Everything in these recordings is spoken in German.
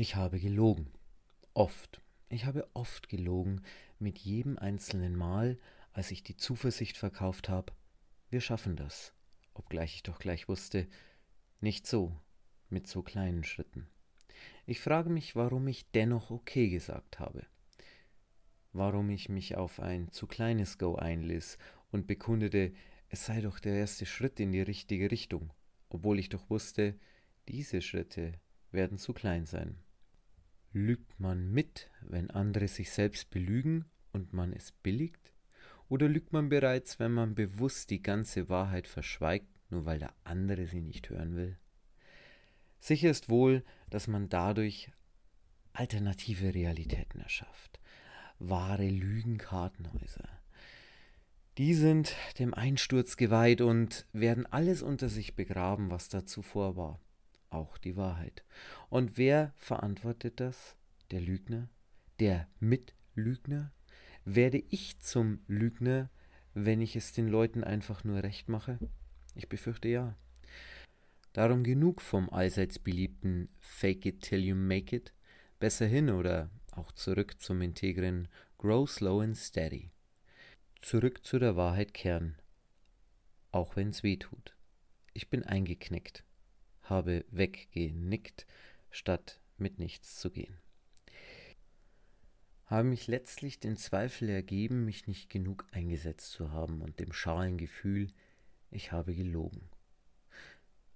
Ich habe gelogen. Oft. Ich habe oft gelogen, mit jedem einzelnen Mal, als ich die Zuversicht verkauft habe, wir schaffen das, obgleich ich doch gleich wusste, nicht so, mit so kleinen Schritten. Ich frage mich, warum ich dennoch okay gesagt habe, warum ich mich auf ein zu kleines Go einließ und bekundete, es sei doch der erste Schritt in die richtige Richtung, obwohl ich doch wusste, diese Schritte werden zu klein sein. Lügt man mit, wenn andere sich selbst belügen und man es billigt? Oder lügt man bereits, wenn man bewusst die ganze Wahrheit verschweigt, nur weil der andere sie nicht hören will? Sicher ist wohl, dass man dadurch alternative Realitäten erschafft, wahre Lügenkartenhäuser. Die sind dem Einsturz geweiht und werden alles unter sich begraben, was da zuvor war auch die Wahrheit. Und wer verantwortet das? Der Lügner? Der Mitlügner? Werde ich zum Lügner, wenn ich es den Leuten einfach nur recht mache? Ich befürchte ja. Darum genug vom allseits beliebten Fake it till you make it. Besser hin oder auch zurück zum integren Grow slow and steady. Zurück zu der Wahrheit kehren, auch wenn's weh tut. Ich bin eingeknickt habe weggenickt, statt mit nichts zu gehen. Habe mich letztlich den Zweifel ergeben, mich nicht genug eingesetzt zu haben und dem schalen Gefühl, ich habe gelogen.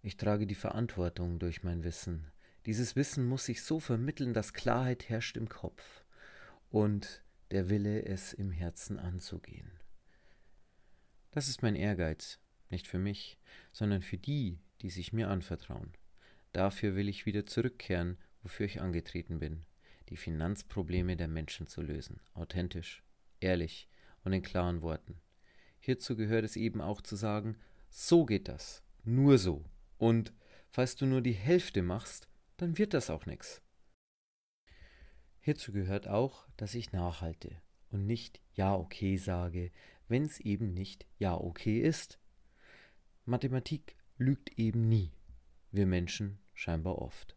Ich trage die Verantwortung durch mein Wissen. Dieses Wissen muss sich so vermitteln, dass Klarheit herrscht im Kopf und der Wille, es im Herzen anzugehen. Das ist mein Ehrgeiz, nicht für mich, sondern für die, die sich mir anvertrauen. Dafür will ich wieder zurückkehren, wofür ich angetreten bin, die Finanzprobleme der Menschen zu lösen, authentisch, ehrlich und in klaren Worten. Hierzu gehört es eben auch zu sagen, so geht das, nur so. Und falls du nur die Hälfte machst, dann wird das auch nichts. Hierzu gehört auch, dass ich nachhalte und nicht ja okay sage, wenn es eben nicht ja okay ist. Mathematik lügt eben nie. Wir Menschen scheinbar oft.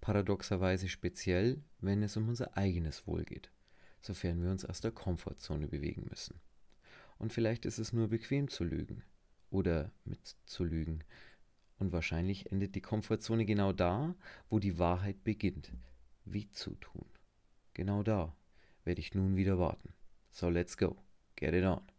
Paradoxerweise speziell, wenn es um unser eigenes Wohl geht, sofern wir uns aus der Komfortzone bewegen müssen. Und vielleicht ist es nur bequem zu lügen oder mit zu lügen. Und wahrscheinlich endet die Komfortzone genau da, wo die Wahrheit beginnt. Wie zu tun. Genau da werde ich nun wieder warten. So let's go. Get it on.